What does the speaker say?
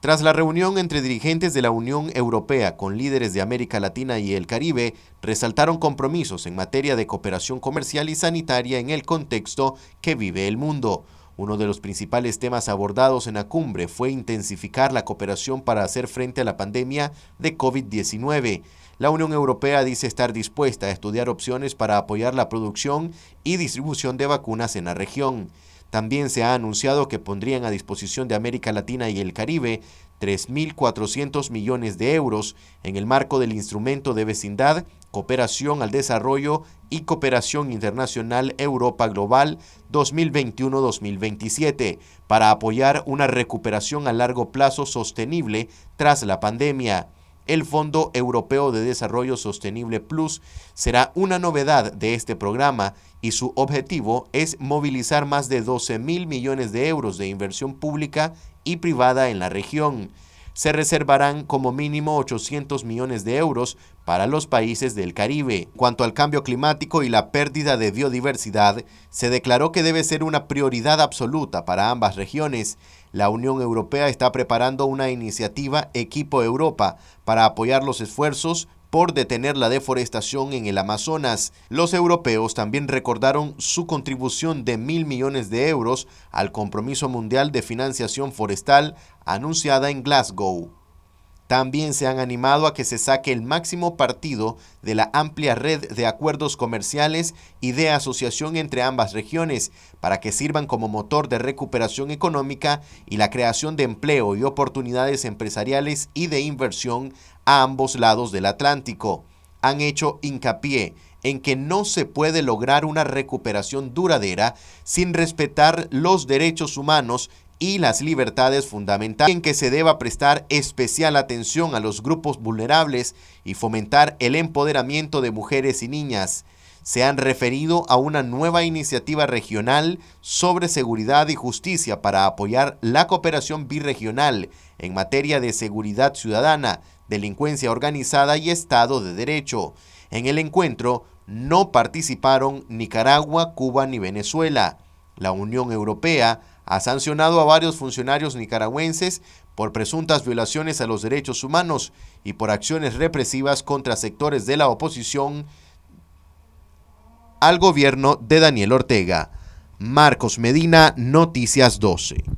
Tras la reunión entre dirigentes de la Unión Europea con líderes de América Latina y el Caribe, resaltaron compromisos en materia de cooperación comercial y sanitaria en el contexto que vive el mundo. Uno de los principales temas abordados en la cumbre fue intensificar la cooperación para hacer frente a la pandemia de COVID-19. La Unión Europea dice estar dispuesta a estudiar opciones para apoyar la producción y distribución de vacunas en la región. También se ha anunciado que pondrían a disposición de América Latina y el Caribe 3.400 millones de euros en el marco del instrumento de vecindad, cooperación al desarrollo y cooperación internacional Europa Global 2021-2027 para apoyar una recuperación a largo plazo sostenible tras la pandemia. El Fondo Europeo de Desarrollo Sostenible Plus será una novedad de este programa y su objetivo es movilizar más de 12 mil millones de euros de inversión pública y privada en la región se reservarán como mínimo 800 millones de euros para los países del Caribe. Cuanto al cambio climático y la pérdida de biodiversidad, se declaró que debe ser una prioridad absoluta para ambas regiones. La Unión Europea está preparando una iniciativa Equipo Europa para apoyar los esfuerzos por detener la deforestación en el Amazonas. Los europeos también recordaron su contribución de mil millones de euros al compromiso mundial de financiación forestal anunciada en Glasgow. También se han animado a que se saque el máximo partido de la amplia red de acuerdos comerciales y de asociación entre ambas regiones para que sirvan como motor de recuperación económica y la creación de empleo y oportunidades empresariales y de inversión a ambos lados del Atlántico. Han hecho hincapié en que no se puede lograr una recuperación duradera sin respetar los derechos humanos y las libertades fundamentales en que se deba prestar especial atención a los grupos vulnerables y fomentar el empoderamiento de mujeres y niñas. Se han referido a una nueva iniciativa regional sobre seguridad y justicia para apoyar la cooperación birregional en materia de seguridad ciudadana, delincuencia organizada y Estado de Derecho. En el encuentro no participaron Nicaragua, Cuba ni Venezuela. La Unión Europea ha sancionado a varios funcionarios nicaragüenses por presuntas violaciones a los derechos humanos y por acciones represivas contra sectores de la oposición al gobierno de Daniel Ortega. Marcos Medina, Noticias 12.